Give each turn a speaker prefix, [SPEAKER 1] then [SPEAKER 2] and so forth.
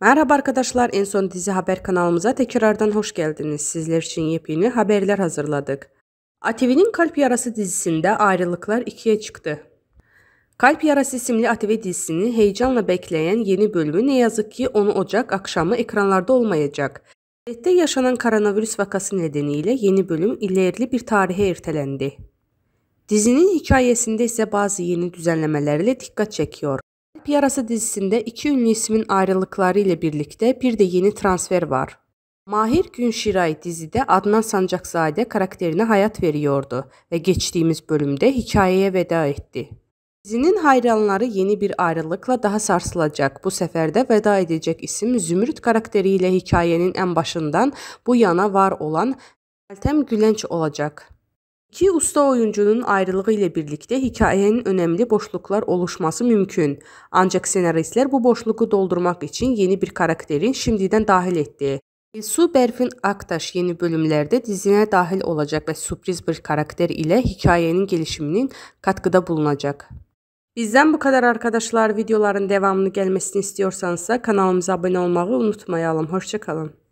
[SPEAKER 1] Merhaba arkadaşlar, en son dizi haber kanalımıza tekrardan hoş geldiniz. Sizler için yepyeni haberler hazırladık. ATV'nin Kalp Yarası dizisinde ayrılıklar ikiye çıktı. Kalp Yarası isimli ATV dizisini heyecanla bekleyen yeni bölümü ne yazık ki 10 Ocak akşamı ekranlarda olmayacak. Sette yaşanan koronavirüs vakası nedeniyle yeni bölüm ilerli bir tarihe ertelendi. Dizinin hikayesinde ise bazı yeni düzenlemelerle dikkat çekiyor olarak Yarası dizisinde iki ünlü ismin ayrılıkları ile birlikte bir de yeni transfer var. Mahir Günşiray dizide Adnan Sancakzade karakterine hayat veriyordu ve geçtiğimiz bölümde hikayeye veda etti. Dizinin hayranları yeni bir ayrılıkla daha sarsılacak. Bu seferde veda edecek isim Zümrüt karakteriyle hikayenin en başından bu yana var olan Meltem Gülenç olacak. Ki usta oyuncunun ayrılığı ile birlikte hikayenin önemli boşluklar oluşması mümkün. Ancak senaristler bu boşluğu doldurmak için yeni bir karakterin şimdiden dahil etti. Su Berfin Aktaş yeni bölümlerde dizine dahil olacak ve sürpriz bir karakter ile hikayenin gelişiminin katkıda bulunacak. Bizden bu kadar arkadaşlar. Videoların davamını gelmesini istiyorsanız kanalımıza abone olmayı unutmayalım. Hoşçakalın.